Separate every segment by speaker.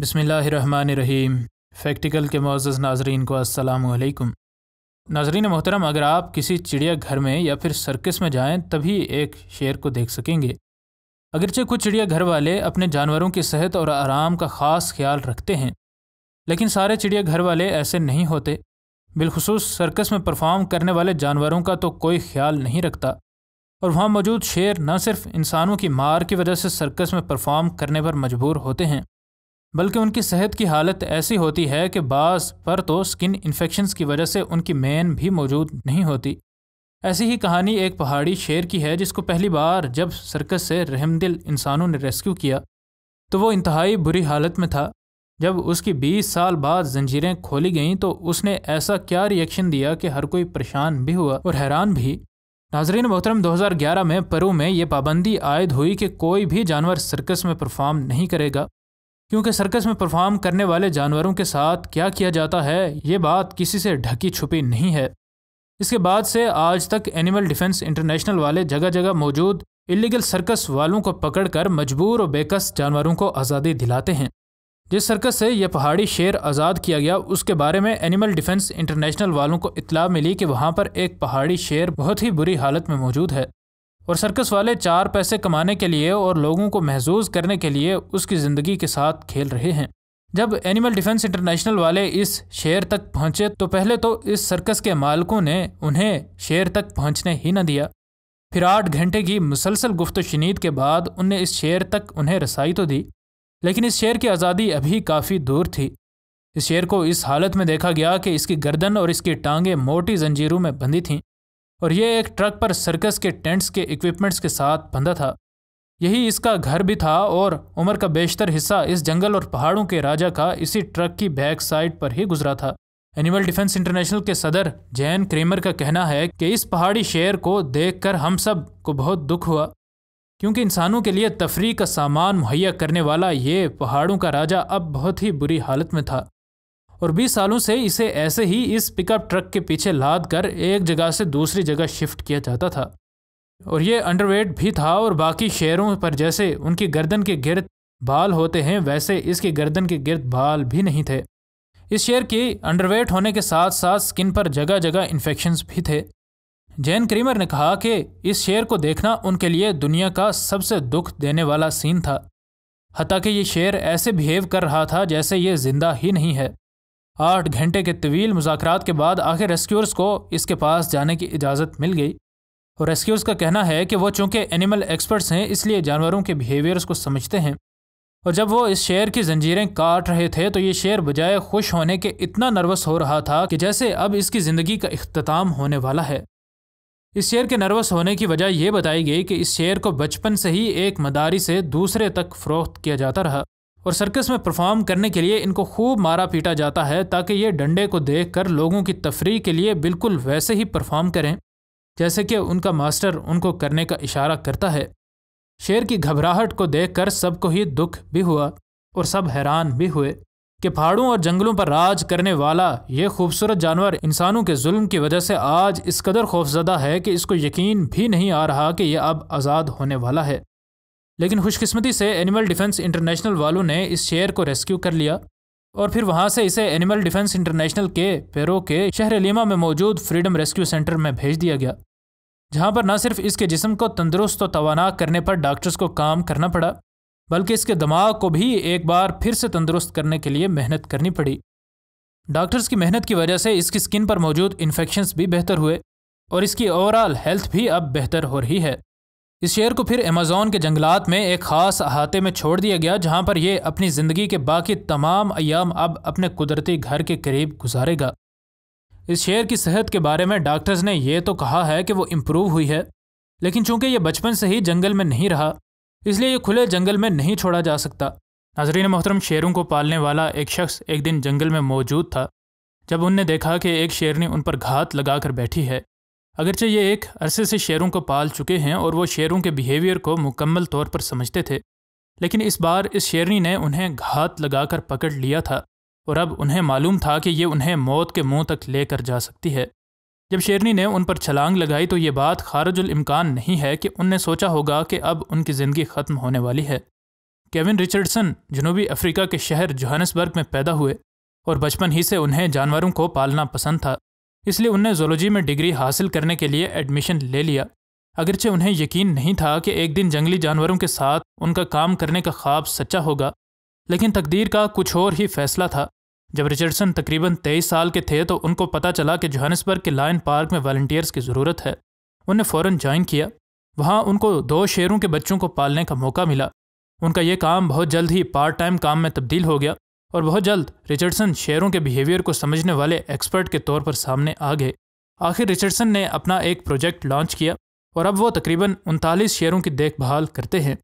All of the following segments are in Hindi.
Speaker 1: बसमीम फैक्टिकल के मोज़ नाजरीन को असलकम नाजरीन मोहतरम अगर आप किसी चिड़ियाघर में या फिर सर्कस में जाएं तभी एक शेर को देख सकेंगे अगरचे कुछ चिड़ियाघर वाले अपने जानवरों की सेहत और आराम का ख़ास ख्याल रखते हैं लेकिन सारे चिड़ियाघर वाले ऐसे नहीं होते बिलखसूस सर्कस में परफॉर्म करने वाले जानवरों का तो कोई ख्याल नहीं रखता और वहाँ मौजूद शेर न सिर्फ इंसानों की मार की वजह से सर्कस में परफॉर्म करने पर मजबूर होते हैं बल्कि उनकी सेहत की हालत ऐसी होती है कि बास पर तो स्किन इन्फेक्शन की वजह से उनकी मेन भी मौजूद नहीं होती ऐसी ही कहानी एक पहाड़ी शेर की है जिसको पहली बार जब सर्कस से रहमदिल इंसानों ने रेस्क्यू किया तो वो इंतहाई बुरी हालत में था जब उसकी बीस साल बाद जंजीरें खोली गईं तो उसने ऐसा क्या रिएक्शन दिया कि हर कोई परेशान भी हुआ और हैरान भी नाजरीन मोहतरम 2011 में परू में ये पाबंदी आयद हुई कि कोई भी जानवर सर्कस में परफॉर्म नहीं करेगा क्योंकि सर्कस में परफॉर्म करने वाले जानवरों के साथ क्या किया जाता है ये बात किसी से ढकी छुपी नहीं है इसके बाद से आज तक एनिमल डिफेंस इंटरनेशनल वाले जगह जगह मौजूद इलीगल सर्कस वालों को पकड़कर मजबूर और बेकस जानवरों को आज़ादी दिलाते हैं जिस सर्कस से यह पहाड़ी शेर आज़ाद किया गया उसके बारे में एनिमल डिफेंस इंटरनेशनल वालों को इतला मिली कि वहाँ पर एक पहाड़ी शेर बहुत ही बुरी हालत में मौजूद है और सर्कस वाले चार पैसे कमाने के लिए और लोगों को महजूज करने के लिए उसकी ज़िंदगी के साथ खेल रहे हैं जब एनिमल डिफेंस इंटरनेशनल वाले इस शेर तक पहुंचे तो पहले तो इस सर्कस के मालकों ने उन्हें शेर तक पहुंचने ही न दिया फिर आठ घंटे की मुसलसल गुफ्त शनीद के बाद उनने इस शेर तक उन्हें रसाई तो दी लेकिन इस शेर की आज़ादी अभी काफ़ी दूर थी इस शेर को इस हालत में देखा गया कि इसकी गर्दन और इसकी टांगें मोटी जंजीरों में बंधी थीं और यह एक ट्रक पर सर्कस के टेंट्स के इक्विपमेंट्स के साथ बंधा था यही इसका घर भी था और उम्र का बेशतर हिस्सा इस जंगल और पहाड़ों के राजा का इसी ट्रक की बैक साइड पर ही गुजरा था एनिमल डिफेंस इंटरनेशनल के सदर जैन क्रेमर का कहना है कि इस पहाड़ी शेर को देखकर हम सब को बहुत दुख हुआ क्योंकि इंसानों के लिए तफरी का सामान मुहैया करने वाला ये पहाड़ों का राजा अब बहुत ही बुरी हालत में था और 20 सालों से इसे ऐसे ही इस पिकअप ट्रक के पीछे लाद कर एक जगह से दूसरी जगह शिफ्ट किया जाता था और ये अंडरवेट भी था और बाकी शेरों पर जैसे उनकी गर्दन के गिर्द बाल होते हैं वैसे इसकी गर्दन के गिर्द बाल भी नहीं थे इस शेर के अंडरवेट होने के साथ साथ स्किन पर जगह जगह इन्फेक्शंस भी थे जैन क्रीमर ने कहा कि इस शेर को देखना उनके लिए दुनिया का सबसे दुख देने वाला सीन था हत्या कि ये शेर ऐसे बिहेव कर रहा था जैसे ये जिंदा ही नहीं है आठ घंटे के तवील मुजात के बाद आखिर रेस्क्यूर्स को इसके पास जाने की इजाज़त मिल गई और रेस्क्यूर्स का कहना है कि वो चूँकि एनिमल एक्सपर्ट्स हैं इसलिए जानवरों के बिहेवियर्स को समझते हैं और जब वो इस शेर की जंजीरें काट रहे थे तो ये शेर बजाय खुश होने के इतना नर्वस हो रहा था कि जैसे अब इसकी ज़िंदगी का अख्ताम होने वाला है इस शेर के नर्वस होने की वजह यह बताई गई कि इस शेर को बचपन से ही एक मदारी से दूसरे तक फ़रोख्त किया जाता रहा और सर्कस में परफॉर्म करने के लिए इनको खूब मारा पीटा जाता है ताकि ये डंडे को देख कर लोगों की तफरी के लिए बिल्कुल वैसे ही परफॉर्म करें जैसे कि उनका मास्टर उनको करने का इशारा करता है शेर की घबराहट को देख कर सबको ही दुख भी हुआ और सब हैरान भी हुए कि पहाड़ों और जंगलों पर राज करने वाला ये खूबसूरत जानवर इंसानों के जुल्म की वजह से आज इस कदर खौफजदा है कि इसको यकीन भी नहीं आ रहा कि यह अब आज़ाद होने वाला है लेकिन खुशकिस्मती से एनिमल डिफेंस इंटरनेशनल वालों ने इस शेयर को रेस्क्यू कर लिया और फिर वहाँ से इसे एनिमल डिफेंस इंटरनेशनल के पेरो के शहर लीमा में मौजूद फ्रीडम रेस्क्यू सेंटर में भेज दिया गया जहाँ पर न सिर्फ इसके जिसम को तंदुरुस्त और तवाना करने पर डॉक्टर्स को काम करना पड़ा बल्कि इसके दिमाग को भी एक बार फिर से तंदुरुस्त करने के लिए मेहनत करनी पड़ी डॉक्टर्स की मेहनत की वजह से इसकी स्किन पर मौजूद इन्फेक्शंस भी बेहतर हुए और इसकी ओवरऑल हेल्थ भी अब बेहतर हो रही है इस शेर को फिर अमेज़ोन के जंगलात में एक ख़ास अहाते में छोड़ दिया गया जहाँ पर यह अपनी ज़िंदगी के बाकी तमाम अयाम अब अपने कुदरती घर के करीब गुजारेगा इस शेर की सेहत के बारे में डॉक्टर्स ने यह तो कहा है कि वो इम्प्रूव हुई है लेकिन चूंकि यह बचपन से ही जंगल में नहीं रहा इसलिए यह खुले जंगल में नहीं छोड़ा जा सकता नाजरीन मोहतरम शेरों को पालने वाला एक शख्स एक दिन जंगल में मौजूद था जब उनने देखा कि एक शेरनी उन पर घात लगाकर बैठी है अगरचे ये एक अरसे से शेरों को पाल चुके हैं और वो शेरों के बिहेवियर को मुकम्मल तौर पर समझते थे लेकिन इस बार इस शेरनी ने उन्हें घात लगाकर पकड़ लिया था और अब उन्हें मालूम था कि ये उन्हें मौत के मुंह तक लेकर जा सकती है जब शेरनी ने उन पर छलांग लगाई तो ये बात खारजुल इम्कान नहीं है कि उनने सोचा होगा कि अब उनकी ज़िंदगी ख़त्म होने वाली है केविन रिचर्डसन जनूबी अफ्रीका के शहर जोहानसबर्ग में पैदा हुए और बचपन ही से उन्हें जानवरों को पालना पसंद था इसलिए उनने जोलॉजी में डिग्री हासिल करने के लिए एडमिशन ले लिया अगरचे उन्हें यकीन नहीं था कि एक दिन जंगली जानवरों के साथ उनका काम करने का ख्वाब सच्चा होगा लेकिन तकदीर का कुछ और ही फैसला था जब रिचर्डसन तकरीबन तेईस साल के थे तो उनको पता चला कि जोहानसबर्ग के लायन पार्क में वॉल्टियर्स की ज़रूरत है उन्हें फ़ौरन ज्वाइन किया वहाँ उनको दो शेरों के बच्चों को पालने का मौका मिला उनका यह काम बहुत जल्द ही पार्ट टाइम काम में तब्दील हो गया और बहुत जल्द रिचर्डसन शेयरों के बिहेवियर को समझने वाले एक्सपर्ट के तौर पर सामने आ गए आखिर रिचर्डसन ने अपना एक प्रोजेक्ट लॉन्च किया और अब वो तकरीबन उनतालीस शेयरों की देखभाल करते हैं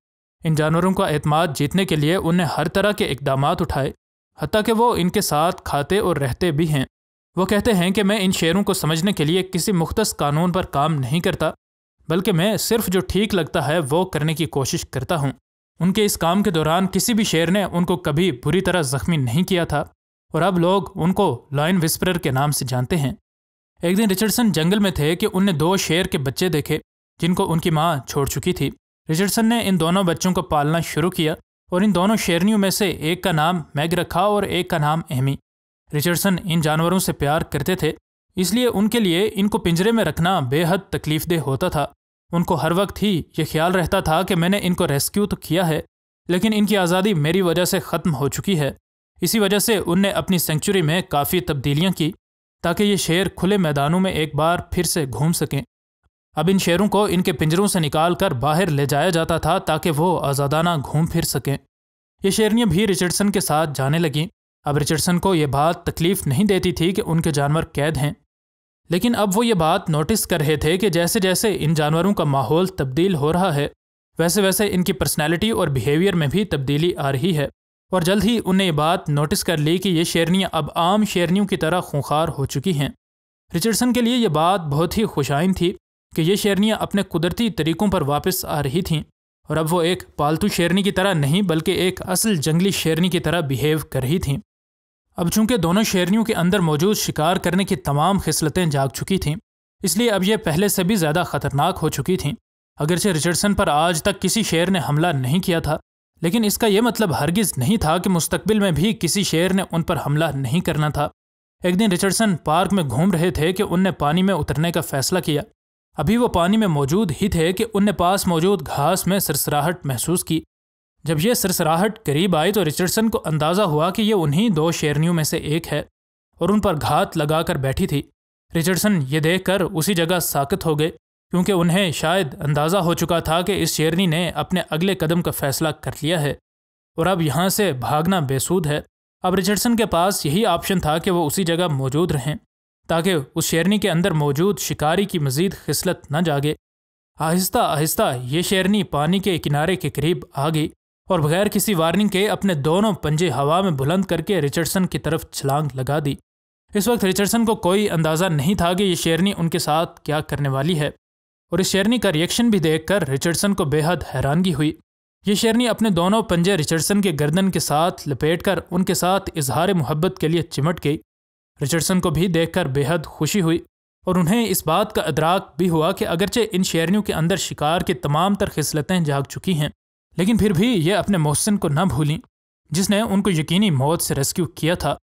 Speaker 1: इन जानवरों का अतमाद जीतने के लिए उन्हें हर तरह के इकदाम उठाए हती कि वो इनके साथ खाते और रहते भी हैं वो कहते हैं कि मैं इन शेयरों को समझने के लिए किसी मुख्त कानून पर काम नहीं करता बल्कि मैं सिर्फ जो ठीक लगता है वो करने की कोशिश करता हूँ उनके इस काम के दौरान किसी भी शेर ने उनको कभी बुरी तरह जख्मी नहीं किया था और अब लोग उनको लॉयन विस्परर के नाम से जानते हैं एक दिन रिचर्डसन जंगल में थे कि उनने दो शेर के बच्चे देखे जिनको उनकी माँ छोड़ चुकी थी रिचर्डसन ने इन दोनों बच्चों को पालना शुरू किया और इन दोनों शेरनियों में से एक का नाम मैग रखा और एक का नाम एहमी रिचर्डसन इन जानवरों से प्यार करते थे इसलिए उनके लिए इनको पिंजरे में रखना बेहद तकलीफदेह होता था उनको हर वक्त ही ये ख्याल रहता था कि मैंने इनको रेस्क्यू तो किया है लेकिन इनकी आज़ादी मेरी वजह से ख़त्म हो चुकी है इसी वजह से उनने अपनी सेंचुरी में काफ़ी तब्दीलियाँ की ताकि ये शेर खुले मैदानों में एक बार फिर से घूम सकें अब इन शेरों को इनके पिंजरों से निकाल कर बाहर ले जाया जाता था ताकि वो आज़ादाना घूम फिर सकें ये शेरनियाँ भी रिचर्डसन के साथ जाने लगीं अब रिचर्डसन को ये बात तकलीफ नहीं देती थी कि उनके जानवर कैद हैं लेकिन अब वो ये बात नोटिस कर रहे थे कि जैसे जैसे इन जानवरों का माहौल तब्दील हो रहा है वैसे वैसे इनकी पर्सनैलिटी और बिहेवियर में भी तब्दीली आ रही है और जल्द ही उन्हें ये बात नोटिस कर ली कि ये शेरनियाँ अब आम शेरनियों की तरह खूंखार हो चुकी हैं रिचर्डसन के लिए यह बात बहुत ही खुशाइन थी कि ये शेरनियाँ अपने कुदरती तरीकों पर वापस आ रही थीं और अब वो एक पालतू शेरनी की तरह नहीं बल्कि एक असल जंगली शेरनी की तरह बिहेव कर रही थीं अब चूंकि दोनों शेरनियों के अंदर मौजूद शिकार करने की तमाम खिसलतें जाग चुकी थीं इसलिए अब यह पहले से भी ज़्यादा खतरनाक हो चुकी थीं अगरचे रिचर्डसन पर आज तक किसी शेर ने हमला नहीं किया था लेकिन इसका यह मतलब हरगिज़ नहीं था कि मुस्तबिल में भी किसी शेर ने उन पर हमला नहीं करना था एक दिन रिचर्डसन पार्क में घूम रहे थे कि उनने पानी में उतरने का फैसला किया अभी वो पानी में मौजूद ही थे कि उनने पास मौजूद घास में सरसराहट महसूस की जब यह सरसराहट करीब आई तो रिचर्डसन को अंदाजा हुआ कि यह उन्हीं दो शेरनियों में से एक है और उन पर घात लगाकर बैठी थी रिचर्डसन ये देखकर उसी जगह साकत हो गए क्योंकि उन्हें शायद अंदाज़ा हो चुका था कि इस शेरनी ने अपने अगले कदम का फैसला कर लिया है और अब यहाँ से भागना बेसूद है अब रिचर्डसन के पास यही ऑप्शन था कि वह उसी जगह मौजूद रहें ताकि उस शेरनी के अंदर मौजूद शिकारी की मजीद खिसलत न जागे आहिस्ता आहिस्ता ये शेरनी पानी के किनारे के करीब आ गई और बगैर किसी वार्निंग के अपने दोनों पंजे हवा में बुलंद करके रिचर्डसन की तरफ छलांग लगा दी इस वक्त रिचर्डसन को कोई अंदाज़ा नहीं था कि ये शेरनी उनके साथ क्या करने वाली है और इस शेरनी का रिएक्शन भी देखकर रिचर्डसन को बेहद हैरानगी हुई ये शेरनी अपने दोनों पंजे रिचर्डसन के गर्दन के साथ लपेट कर उनके साथ इजहार मोहब्बत के लिए चिमट गई रिचर्डसन को भी देखकर बेहद खुशी हुई और उन्हें इस बात का अदराक भी हुआ कि अगरचे इन शेरनियों के अंदर शिकार की तमाम तर खिसलतें जाग चुकी हैं लेकिन फिर भी ये अपने मोहसिन को न भूलें जिसने उनको यकीनी मौत से रेस्क्यू किया था